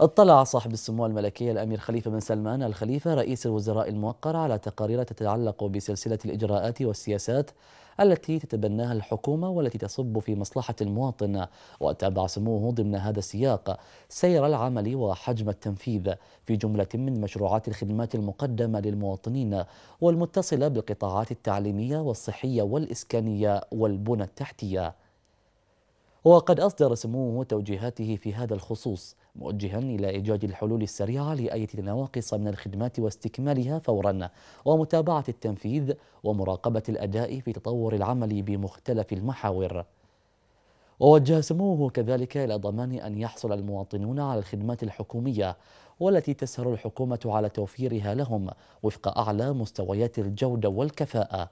اطلع صاحب السمو الملكي الأمير خليفة بن سلمان الخليفة رئيس الوزراء الموقر على تقارير تتعلق بسلسلة الإجراءات والسياسات التي تتبناها الحكومة والتي تصب في مصلحة المواطن وتابع سموه ضمن هذا السياق سير العمل وحجم التنفيذ في جملة من مشروعات الخدمات المقدمة للمواطنين والمتصلة بالقطاعات التعليمية والصحية والإسكانية والبنى التحتية وقد أصدر سموه توجيهاته في هذا الخصوص موجها إلى إيجاد الحلول السريعة لأية نواقص من الخدمات واستكمالها فورا ومتابعة التنفيذ ومراقبة الأداء في تطور العمل بمختلف المحاور ووجه سموه كذلك إلى ضمان أن يحصل المواطنون على الخدمات الحكومية والتي تسهر الحكومة على توفيرها لهم وفق أعلى مستويات الجودة والكفاءة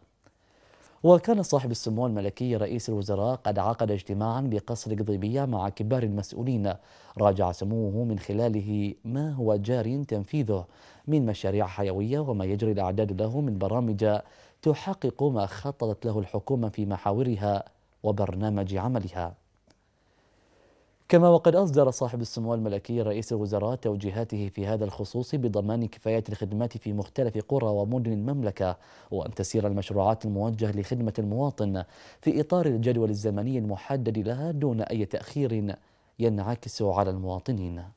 وكان صاحب السمو الملكي رئيس الوزراء قد عقد اجتماعا بقصر قضيبية مع كبار المسؤولين راجع سموه من خلاله ما هو جاري تنفيذه من مشاريع حيوية وما يجري الأعداد له من برامج تحقق ما خططت له الحكومة في محاورها وبرنامج عملها كما وقد أصدر صاحب السمو الملكي رئيس الوزراء توجيهاته في هذا الخصوص بضمان كفاية الخدمات في مختلف قرى ومدن المملكة وأن تسير المشروعات الموجهة لخدمة المواطن في إطار الجدول الزمني المحدد لها دون أي تأخير ينعكس على المواطنين